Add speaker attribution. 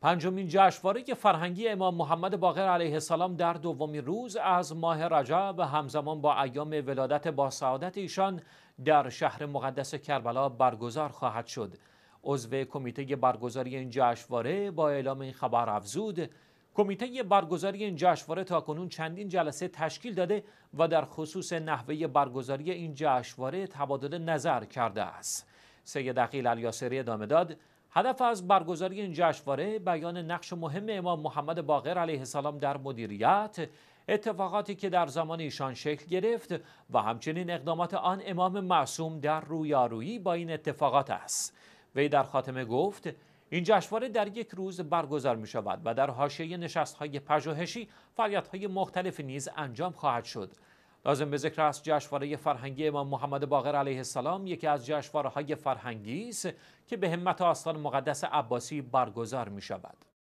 Speaker 1: پنجمین جشنواره فرهنگی امام محمد باقر علیه السلام در دومین روز از ماه رجب همزمان با ایام ولادت با سعادت ایشان در شهر مقدس کربلا برگزار خواهد شد. عضو کمیته برگزاری این جشنواره با اعلام این خبر افزود کمیته برگزاری این جشنواره تاکنون چندین جلسه تشکیل داده و در خصوص نحوه برگزاری این جشنواره تبادل نظر کرده است. سید عقیل الیاسری ادامه داد هدف از برگزاری این جشنواره بیان نقش مهم امام محمد باقر علیه السلام در مدیریت اتفاقاتی که در زمان ایشان شکل گرفت و همچنین اقدامات آن امام معصوم در رویارویی با این اتفاقات است وی در خاتمه گفت این جشنواره در یک روز برگزار می شود و در حاشیه نشست های پژوهشی فعالیت های مختلف نیز انجام خواهد شد لازم به ذکر است جشنواره فرهنگی امام محمد باقر علیه السلام یکی از جشنواره‌های فرهنگی است که به همت آستان مقدس عباسی برگزار می شود.